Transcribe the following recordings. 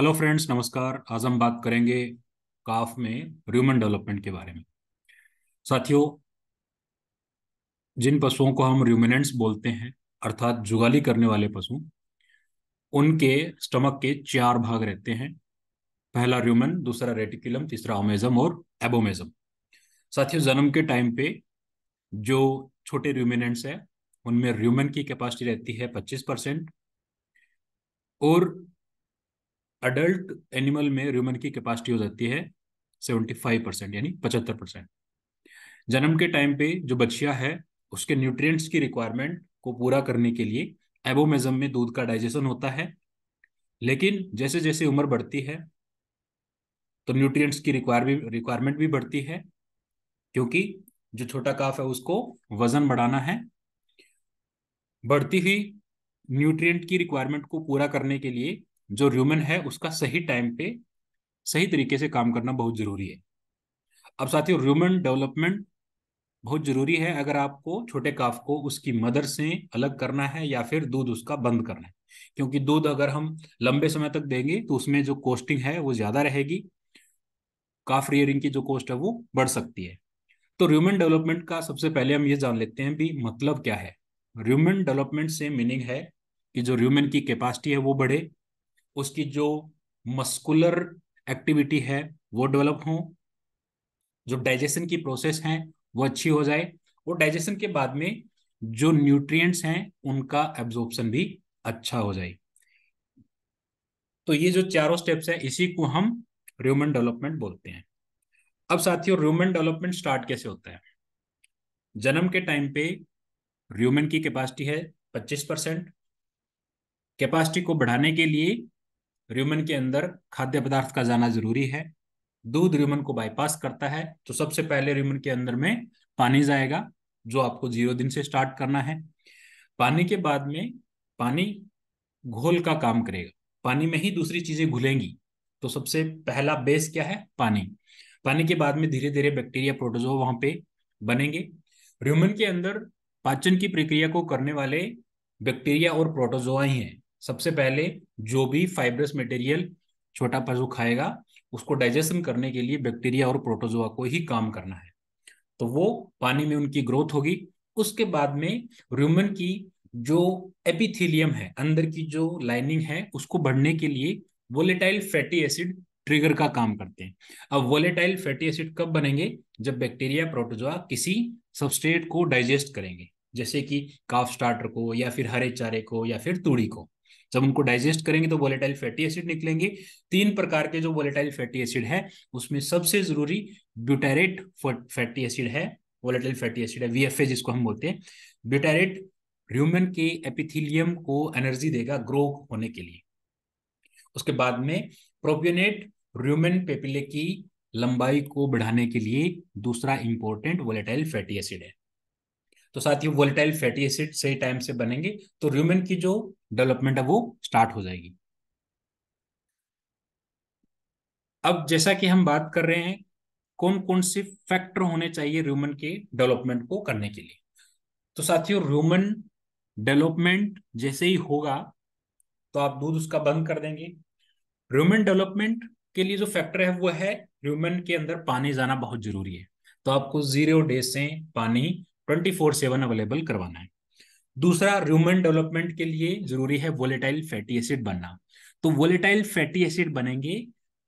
Hello friends नमस्कार आज हम बात करेंगे काफ में ह्यूमन डेवलपमेंट के बारे में साथियों जिन पशुओं को हम र्यूमिनेंट्स बोलते हैं अर्थात जुगाली करने वाले पशु उनके स्टमक के चार भाग रहते हैं पहला र्यूमन दूसरा रेटिकुलम तीसरा ओमेजम और एबोमेजम साथियों जन्म के टाइम पे जो छोटे र्यूमिनेंट्स है उनमें र्यूमन की कैपेसिटी रहती है पच्चीस परसेंट और अडल्ट एनिमल में रूमन की कैपेसिटी हो जाती है सेवेंटी फाइव परसेंट यानी पचहत्तर परसेंट जन्म के टाइम पे जो बच्चिया है उसके न्यूट्रिएंट्स की रिक्वायरमेंट को पूरा करने के लिए एबोमेजम में दूध का डाइजेशन होता है लेकिन जैसे जैसे उम्र बढ़ती है तो न्यूट्रिएंट्स की रिक्वायरमेंट भी बढ़ती है क्योंकि जो छोटा काफ है उसको वजन बढ़ाना है बढ़ती हुई न्यूट्रिएंट की रिक्वायरमेंट को पूरा करने के लिए जो र्यूमन है उसका सही टाइम पे सही तरीके से काम करना बहुत जरूरी है अब साथियों र्यूमन डेवलपमेंट बहुत जरूरी है अगर आपको छोटे काफ को उसकी मदर से अलग करना है या फिर दूध उसका बंद करना है क्योंकि दूध अगर हम लंबे समय तक देंगे तो उसमें जो कोस्टिंग है वो ज्यादा रहेगी काफ रियरिंग की जो कोस्ट है वो बढ़ सकती है तो र्यूमन डेवलपमेंट का सबसे पहले हम ये जान लेते हैं भी मतलब क्या है र्यूमन डेवलपमेंट से मीनिंग है कि जो र्यूमन की कैपेसिटी है वो बढ़े उसकी जो मस्कुलर एक्टिविटी है वो डेवलप हो जो डाइजेशन की प्रोसेस है वो अच्छी हो जाए और डाइजेशन के बाद में जो न्यूट्रिएंट्स हैं उनका एब्जॉर्प्शन भी अच्छा हो जाए तो ये जो चारों स्टेप्स है इसी को हम र्यूमन डेवलपमेंट बोलते हैं अब साथियों र्यूमन डेवलपमेंट स्टार्ट कैसे होता है जन्म के टाइम पे र्यूमन की कैपेसिटी है 25 परसेंट कैपेसिटी को बढ़ाने के लिए र्यूमन के अंदर खाद्य पदार्थ का जाना जरूरी है दूध र्यूमन को बाईपास करता है तो सबसे पहले र्यूमन के अंदर में पानी जाएगा जो आपको जीरो दिन से स्टार्ट करना है पानी के बाद में पानी घोल का काम करेगा पानी में ही दूसरी चीजें घुलेंगी तो सबसे पहला बेस क्या है पानी पानी के बाद में धीरे धीरे बैक्टीरिया प्रोटोजो वहां पे बनेंगे र्यूमन के अंदर पाचन की प्रक्रिया को करने वाले बैक्टीरिया और प्रोटोजोआ ही हैं सबसे पहले जो भी फाइब्रस मटेरियल छोटा पशु खाएगा उसको डाइजेशन करने के लिए बैक्टीरिया और प्रोटोजोआ को ही काम करना है तो वो पानी में उनकी ग्रोथ होगी उसके बाद में र्यूमन की जो एपिथीलियम है अंदर की जो लाइनिंग है उसको बढ़ने के लिए वोलेटाइल फैटी एसिड ट्रिगर का काम करते हैं अब वोलेटाइल फैटी एसिड कब बनेंगे जब बैक्टीरिया प्रोटोजोआ किसी सबस्ट्रेट को डाइजेस्ट करेंगे जैसे कि काफ स्टार्टर को या फिर हरे चारे को या फिर तूड़ी को जब उनको डाइजेस्ट करेंगे तो वोलेटाइल फैटी एसिड निकलेंगे तीन प्रकार के जो वोलेटाइल फैटी एसिड है उसमें सबसे जरूरी ब्यूटेरेट फैटी एसिड है वोलेटाइल फैटी एसिड है वीएफए जिसको हम बोलते हैं ब्यूटेरेट ह्यूमन के एपिथिलियम को एनर्जी देगा ग्रो होने के लिए उसके बाद में प्रोपियोनेट ह्यूमन पेपिले की लंबाई को बढ़ाने के लिए दूसरा इंपॉर्टेंट वोलेटाइल फैटी एसिड है तो साथ ही वोलेटाइल फैटी एसिड सही टाइम से बनेंगे तो र्यूमेन की जो डेवलपमेंट है वो स्टार्ट हो जाएगी अब जैसा कि हम बात कर रहे हैं कौन कौन से फैक्टर होने चाहिए र्यूमन के डेवलपमेंट को करने के लिए तो साथियों र्यूमन डेवलपमेंट जैसे ही होगा तो आप दूध उसका बंद कर देंगे र्यूमन डेवलपमेंट के लिए जो फैक्टर है वो है र्यूमन के अंदर पानी जाना बहुत जरूरी है तो आपको जीरो डे से पानी ट्वेंटी फोर सेवन अवेलेबल करवाना है दूसरा ह्यूमन डेवलपमेंट के लिए जरूरी है वोलेटाइल फैटी एसिड बनना तो वोलेटाइल फैटी एसिड बनेंगे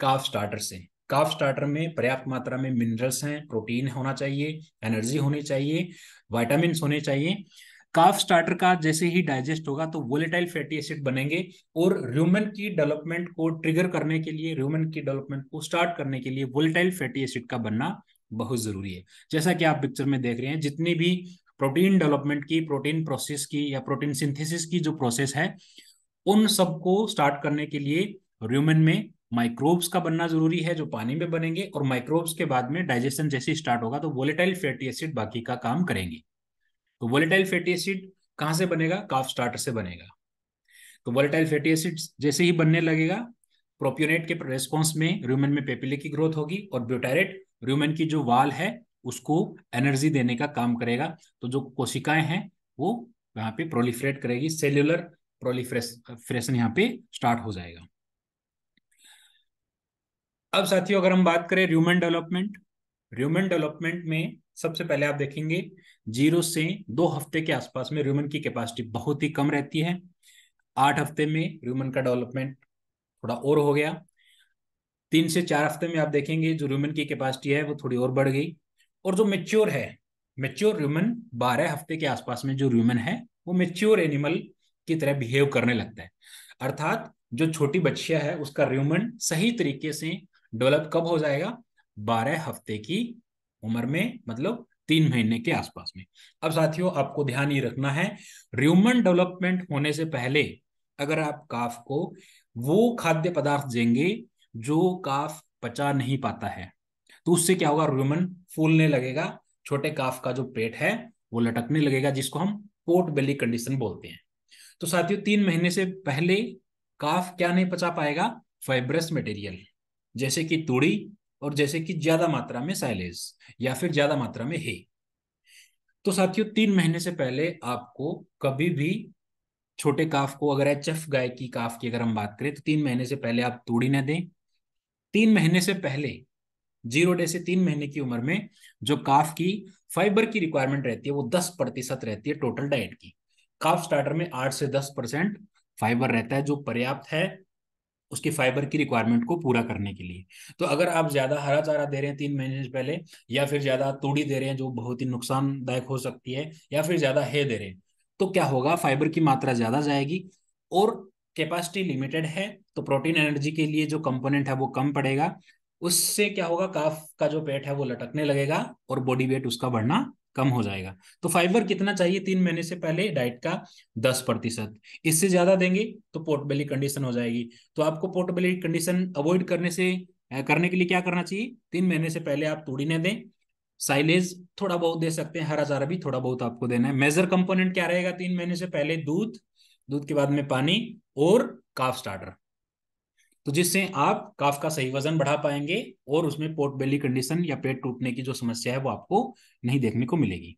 काफ स्टार्टर से काफ स्टार्टर में पर्याप्त मात्रा में मिनरल्स हैं प्रोटीन होना चाहिए एनर्जी होनी चाहिए वाइटामिन होने चाहिए काफ स्टार्टर का जैसे ही डाइजेस्ट होगा तो वोलेटाइल फैटी एसिड बनेंगे और ह्यूमन की डेवलपमेंट को ट्रिगर करने के लिए ह्यूमन की डेवलपमेंट को स्टार्ट करने के लिए वोलेटाइल फैटी एसिड का बनना बहुत ज़रूरी है जैसा कि आप पिक्चर में देख रहे हैं जितनी भी प्रोटीन डेवलपमेंट की प्रोटीन प्रोसेस की या प्रोटीन सिंथेसिस की जो प्रोसेस है उन सबको स्टार्ट करने के लिए र्यूमन में माइक्रोब्स का बनना जरूरी है जो पानी में बनेंगे और माइक्रोब्स के बाद में डाइजेशन जैसे स्टार्ट होगा तो वोलेटाइल फैटी एसिड बाकी का काम करेंगे तो वोलेटाइल फैटी एसिड कहाँ से बनेगा काफ स्टार्टर से बनेगा तो वोलेटाइल फैटी एसिड जैसे ही बनने लगेगा प्रोप्योनेट के रेस्पॉन्स में र्यूमन में पेपिले की ग्रोथ होगी और ब्यूटेरेट र्यूमन की जो वाल है उसको एनर्जी देने का काम करेगा तो जो कोशिकाएं हैं वो यहाँ पे प्रोलिफ्रेट करेगी सेल्यूलर प्रोलिफ्रेशन यहाँ पे स्टार्ट हो जाएगा अब साथियों अगर हम बात करें र्यूमन डेवलपमेंट र्यूमन डेवलपमेंट में सबसे पहले आप देखेंगे जीरो से दो हफ्ते के आसपास में रूमन की कैपेसिटी बहुत ही कम रहती है आठ हफ्ते में र्यूमन का डेवलपमेंट थोड़ा और हो गया तीन से चार हफ्ते में आप देखेंगे जो रूमन की कैपेसिटी है वो थोड़ी और बढ़ गई और जो मेच्योर है मेच्योर रूमन बारह हफ्ते के आसपास में जो रूमन है वो मेच्योर एनिमल की तरह बिहेव करने लगता है अर्थात जो छोटी बच्चिया है उसका रूमन सही तरीके से डेवलप कब हो जाएगा बारह हफ्ते की उम्र में मतलब तीन महीने के आसपास में अब साथियों आपको ध्यान ये रखना है रूमन डेवलपमेंट होने से पहले अगर आप काफ को वो खाद्य पदार्थ देंगे जो काफ पचा नहीं पाता है तो उससे क्या होगा रुमन फूलने लगेगा छोटे काफ का जो पेट है वो लटकने लगेगा जिसको हम पोर्ट बेली कंडीशन बोलते हैं तो साथियों तीन महीने से पहले काफ क्या नहीं पचा पाएगा फाइब्रस मटेरियल जैसे कि तूड़ी और जैसे कि ज्यादा मात्रा में साइलेज या फिर ज्यादा मात्रा में हे तो साथियों तीन महीने से पहले आपको कभी भी छोटे काफ को अगर एच एफ गाय की काफ की अगर हम बात करें तो तीन महीने से पहले आप तोड़ी ना दें तीन महीने से पहले जीरो डे से तीन महीने की उम्र में जो काफ की फाइबर की रिक्वायरमेंट रहती है वो दस प्रतिशत रहती है टोटल डाइट की काफ स्टार्टर में आठ से दस परसेंट फाइबर रहता है जो पर्याप्त है उसकी फाइबर की रिक्वायरमेंट को पूरा करने के लिए तो अगर आप ज्यादा हरा चारा दे रहे हैं तीन महीने से पहले या फिर ज्यादा तोड़ी दे रहे हैं जो बहुत ही नुकसानदायक हो सकती है या फिर ज्यादा हे दे रहे हैं तो क्या होगा फाइबर की मात्रा ज़्यादा जाएगी और कैपेसिटी लिमिटेड है तो प्रोटीन एनर्जी के लिए जो कंपोनेंट है वो कम पड़ेगा उससे क्या होगा काफ का जो पेट है वो लटकने लगेगा और बॉडी वेट उसका बढ़ना कम हो जाएगा तो फाइबर कितना चाहिए तीन महीने से पहले डाइट का दस प्रतिशत इससे ज्यादा देंगे तो पोर्टबेली कंडीशन हो जाएगी तो आपको पोर्टबेली कंडीशन अवॉइड करने से करने के लिए क्या करना चाहिए तीन महीने से पहले आप तूड़ी न दें साइलेज थोड़ा बहुत दे सकते हैं हरा चारा भी थोड़ा बहुत आपको देना है मेजर कंपोनेंट क्या रहेगा तीन महीने से पहले दूध दूध के बाद में पानी और काफ स्टार्टर तो जिससे आप काफ का सही वजन बढ़ा पाएंगे और उसमें पोर्ट बेली कंडीशन या पेट टूटने की जो समस्या है वो आपको नहीं देखने को मिलेगी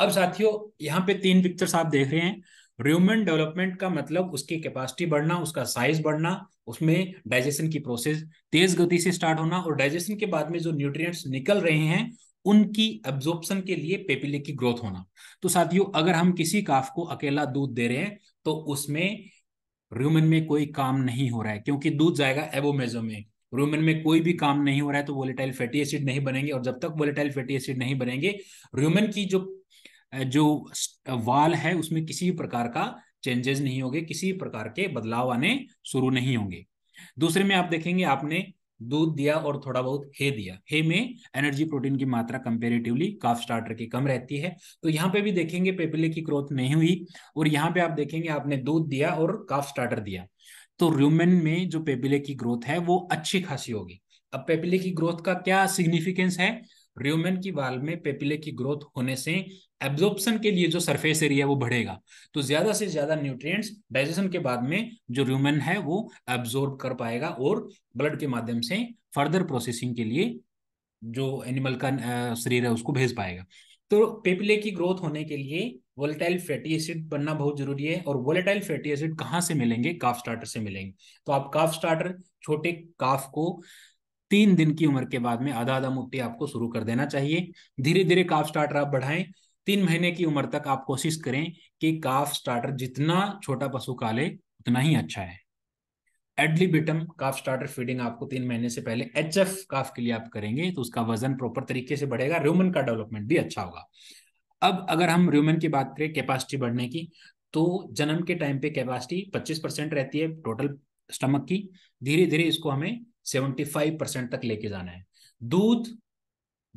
अब साथियों यहाँ पे तीन पिक्चर्स आप देख रहे हैं र्यूमन डेवलपमेंट का मतलब उसकी कैपेसिटी बढ़ना उसका साइज बढ़ना उसमें डाइजेशन की प्रोसेस तेज गति से स्टार्ट होना और डाइजेशन के बाद में जो न्यूट्रिएंट्स निकल रहे हैं उनकी एब्जॉर्प्शन के लिए पेपिले की ग्रोथ होना तो साथियों अगर हम किसी काफ को अकेला दूध दे रहे हैं तो उसमें र्यूमन में कोई काम नहीं हो रहा है क्योंकि दूध जाएगा एबोमेजो में रूमेन में कोई भी काम नहीं हो रहा है तो वोलेटाइल फैटी एसिड नहीं बनेंगे और जब तक वोलेटाइल फैटी एसिड नहीं बनेंगे रूमेन की जो जो वाल है उसमें किसी भी प्रकार का चेंजेस नहीं होंगे किसी भी प्रकार के बदलाव आने शुरू नहीं होंगे दूसरे में आप देखेंगे आपने दूध दिया और थोड़ा बहुत हे दिया हे में एनर्जी प्रोटीन की मात्रा कंपेरेटिवली काफ स्टार्टर की कम रहती है तो यहाँ पे भी देखेंगे पेपिले की ग्रोथ नहीं हुई और यहाँ पे आप देखेंगे आपने दूध दिया और काफ स्टार्टर दिया तो र्यूमेन में जो पेपिले की ग्रोथ है वो अच्छी खासी होगी अब पेपिले की ग्रोथ का क्या सिग्निफिकेंस है र्यूमेन की वाल में पेपिले की ग्रोथ होने से एब्जॉर्प्शन के लिए जो सरफेस एरिया वो बढ़ेगा तो ज्यादा से ज्यादा न्यूट्रिएंट्स डाइजेशन के बाद में जो र्यूमेन है वो एब्जॉर्ब कर पाएगा और ब्लड के माध्यम से फर्दर प्रोसेसिंग के लिए जो एनिमल का शरीर है उसको भेज पाएगा तो पेपिले की ग्रोथ होने के लिए वोलेटाइल फैटी एसिड बनना बहुत जरूरी है और वोलेटाइल फैटी एसिड कहाँ से मिलेंगे काफ स्टार्टर से मिलेंगे तो आप काफ स्टार्टर छोटे काफ को तीन दिन की उम्र के बाद में आधा आधा मुट्ठी आपको शुरू कर देना चाहिए धीरे धीरे काफ स्टार्टर आप बढ़ाएं तीन महीने की उम्र तक आप कोशिश करें कि काफ स्टार्टर जितना छोटा पशु का ले उतना ही अच्छा है एडलिबिटम काफ स्टार्टर फीडिंग आपको तीन महीने से पहले एच एफ काफ के लिए आप करेंगे तो उसका वजन प्रॉपर तरीके से बढ़ेगा र्यूमन का डेवलपमेंट भी अच्छा होगा अब अगर हम र्यूमन की बात करें कैपेसिटी बढ़ने की तो जन्म के टाइम पे कैपेसिटी 25 परसेंट रहती है टोटल स्टमक की धीरे धीरे इसको हमें सेवेंटी फाइव परसेंट तक लेके जाना है दूध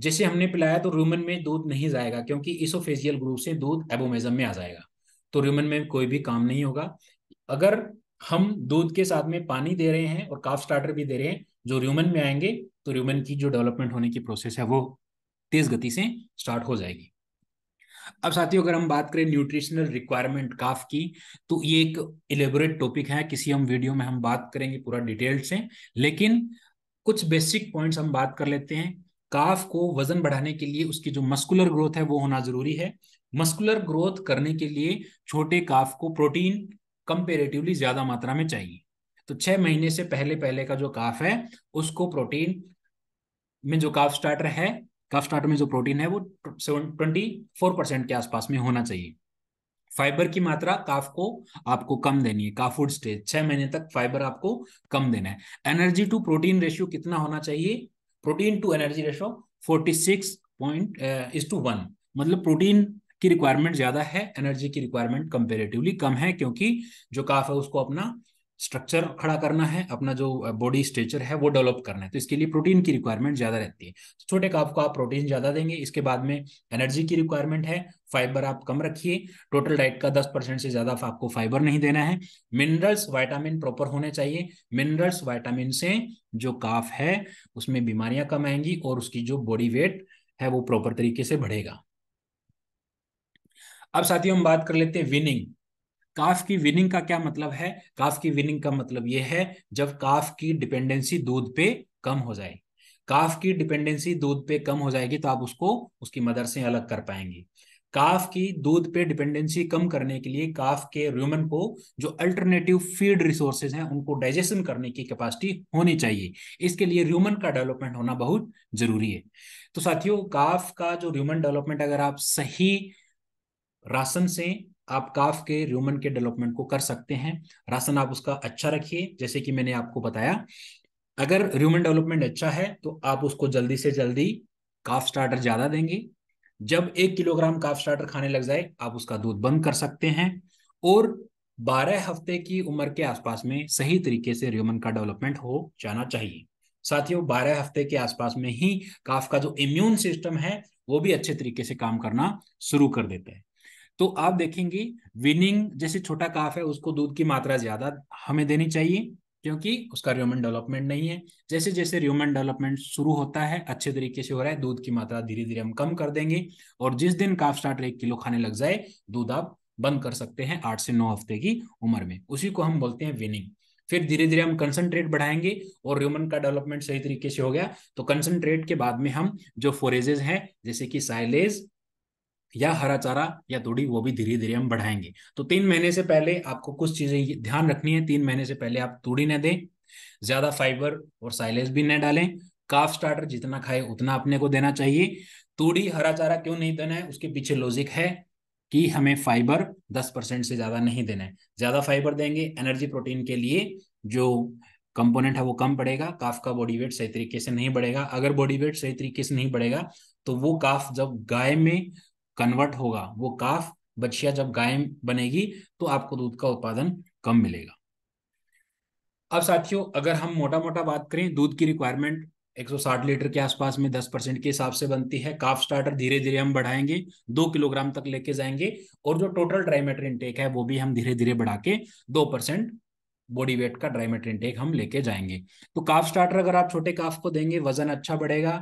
जैसे हमने पिलाया तो रूमन में दूध नहीं जाएगा क्योंकि इसोफेजियल ग्रुप से दूध एबोमेजम में आ जाएगा तो रूमन में कोई भी काम नहीं होगा अगर हम दूध के साथ में पानी दे रहे हैं और काफ स्टार्टर भी दे रहे हैं जो र्यूमन में आएंगे तो र्यूमन की जो डेवलपमेंट होने की प्रोसेस है वो तेज गति से स्टार्ट हो जाएगी अब साथियों अगर हम बात करें न्यूट्रिशनल रिक्वायरमेंट काफ की तो ये एक इलेबोरेट टॉपिक है किसी हम वीडियो में हम बात करेंगे पूरा डिटेल से लेकिन कुछ बेसिक पॉइंट्स हम बात कर लेते हैं काफ को वजन बढ़ाने के लिए उसकी जो मस्कुलर ग्रोथ है वो होना जरूरी है मस्कुलर ग्रोथ करने के लिए छोटे काफ को प्रोटीन कंपेरेटिवली ज्यादा मात्रा में चाहिए तो छह महीने से पहले पहले का जो काफ है उसको प्रोटीन में जो काफ स्टार्टर है कफ स्टार्टर में जो प्रोटीन है वो ट्वेंटी फोर परसेंट के आसपास में होना चाहिए फाइबर की मात्रा काफ को आपको कम देनी है काफूड स्टेज छह महीने तक फाइबर आपको कम देना है एनर्जी टू प्रोटीन रेशियो कितना होना चाहिए protein to energy ratio forty six point is to one मतलब प्रोटीन की रिक्वायरमेंट ज्यादा है एनर्जी की रिक्वायरमेंट कंपेरेटिवली कम है क्योंकि जो काफ है उसको अपना स्ट्रक्चर खड़ा करना है अपना जो बॉडी स्ट्रेचर है वो डेवलप करना है तो इसके लिए प्रोटीन की रिक्वायरमेंट ज़्यादा रहती है तो छोटे काफ को आप प्रोटीन ज़्यादा देंगे इसके बाद में एनर्जी की रिक्वायरमेंट है फाइबर आप कम रखिए टोटल डाइट का दस परसेंट से ज़्यादा आपको फाइबर नहीं देना है मिनरल्स वाइटामिन प्रॉपर होने चाहिए मिनरल्स वाइटामिन से जो काफ है उसमें बीमारियां कम आएंगी और उसकी जो बॉडी वेट है वो प्रॉपर तरीके से बढ़ेगा अब साथियों हम बात कर लेते हैं विनिंग काफ की विनिंग का क्या मतलब है काफ की विनिंग का मतलब यह है जब काफ की डिपेंडेंसी दूध पे कम हो जाए काफ की डिपेंडेंसी दूध पे कम हो जाएगी तो आप उसको उसकी मदर से अलग कर पाएंगे काफ की दूध पे डिपेंडेंसी कम करने के लिए काफ के र्यूमन को जो अल्टरनेटिव फीड रिसोर्सेज हैं उनको डाइजेशन करने की कैपेसिटी होनी चाहिए इसके लिए र्यूमन का डेवलपमेंट होना बहुत जरूरी है तो साथियों काफ का जो र्यूमन डेवलपमेंट अगर आप सही राशन से आप काफ के र्यूमन के डेवलपमेंट को कर सकते हैं राशन आप उसका अच्छा रखिए जैसे कि मैंने आपको बताया अगर र्यूमन डेवलपमेंट अच्छा है तो आप उसको जल्दी से जल्दी काफ स्टार्टर ज्यादा देंगे जब एक किलोग्राम काफ स्टार्टर खाने लग जाए आप उसका दूध बंद कर सकते हैं और बारह हफ्ते की उम्र के आसपास में सही तरीके से र्यूमन का डेवलपमेंट हो जाना चाहिए साथियों बारह हफ्ते के आसपास में ही काफ का जो इम्यून सिस्टम है वो भी अच्छे तरीके से काम करना शुरू कर देता है तो आप देखेंगे विनिंग जैसे छोटा काफ है उसको दूध की मात्रा ज्यादा हमें देनी चाहिए क्योंकि उसका र्यूमन डेवलपमेंट नहीं है जैसे जैसे र्यूमन डेवलपमेंट शुरू होता है अच्छे तरीके से हो रहा है दूध की मात्रा धीरे धीरे हम कम कर देंगे और जिस दिन काफ स्टार्टर एक किलो खाने लग जाए दूध आप बंद कर सकते हैं आठ से नौ हफ्ते की उम्र में उसी को हम बोलते हैं विनिंग फिर धीरे धीरे हम कंसंट्रेट बढ़ाएंगे और ह्यूमन का डेवलपमेंट सही तरीके से हो गया तो कंसंट्रेट के बाद में हम जो फोरेजेज हैं जैसे कि साइलेज या हम्म। हरा चारा या तोड़ी वो भी धीरे धीरे हम बढ़ाएंगे तो तीन महीने से पहले आपको कुछ चीजें ध्यान रखनी है तीन महीने से पहले आप तोड़ी न दें ज्यादा फाइबर और साइलेज भी ना डालें काफ स्टार्टर जितना खाए उतना अपने को देना चाहिए तूड़ी हरा चारा क्यों नहीं देना है उसके पीछे लॉजिक है कि हमें फाइबर दस परसेंट से ज्यादा नहीं देना है ज्यादा फाइबर देंगे एनर्जी प्रोटीन के लिए जो कंपोनेंट है वो कम पड़ेगा काफ का बॉडी वेट सही तरीके से नहीं बढ़ेगा अगर बॉडी वेट सही तरीके से नहीं बढ़ेगा तो वो काफ जब गाय में कन्वर्ट होगा वो काफ बछिया जब गाय बनेगी तो आपको दूध का उत्पादन कम मिलेगा अब साथियों अगर हम मोटा मोटा बात करें दूध की रिक्वायरमेंट 160 लीटर के आसपास में 10 परसेंट के हिसाब से बनती है काफ स्टार्टर धीरे धीरे हम बढ़ाएंगे दो किलोग्राम तक लेके जाएंगे और जो टोटल ड्राइमेटर इनटेक है वो भी हम धीरे धीरे बढ़ा के दो परसेंट बॉडी वेट का ड्राइमेटर इनटेक हम लेके जाएंगे तो काफ स्टार्टर अगर आप छोटे काफ को देंगे वजन अच्छा बढ़ेगा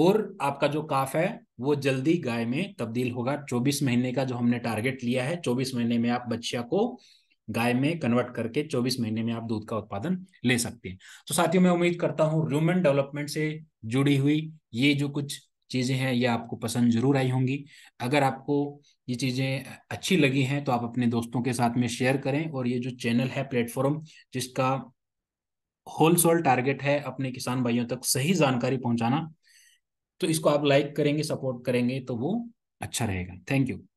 और आपका जो काफ है वो जल्दी गाय में तब्दील होगा 24 महीने का जो हमने टारगेट लिया है 24 महीने में आप बच्चिया को गाय में कन्वर्ट करके 24 महीने में आप दूध का उत्पादन ले सकते हैं तो साथियों मैं उम्मीद करता हूँ ह्यूमन डेवलपमेंट से जुड़ी हुई ये जो कुछ चीज़ें हैं ये आपको पसंद जरूर आई होंगी अगर आपको ये चीज़ें अच्छी लगी हैं तो आप अपने दोस्तों के साथ में शेयर करें और ये जो चैनल है प्लेटफॉर्म जिसका होल सोल टारगेट है अपने किसान भाइयों तक सही जानकारी पहुंचाना तो इसको आप लाइक करेंगे सपोर्ट करेंगे तो वो अच्छा रहेगा थैंक यू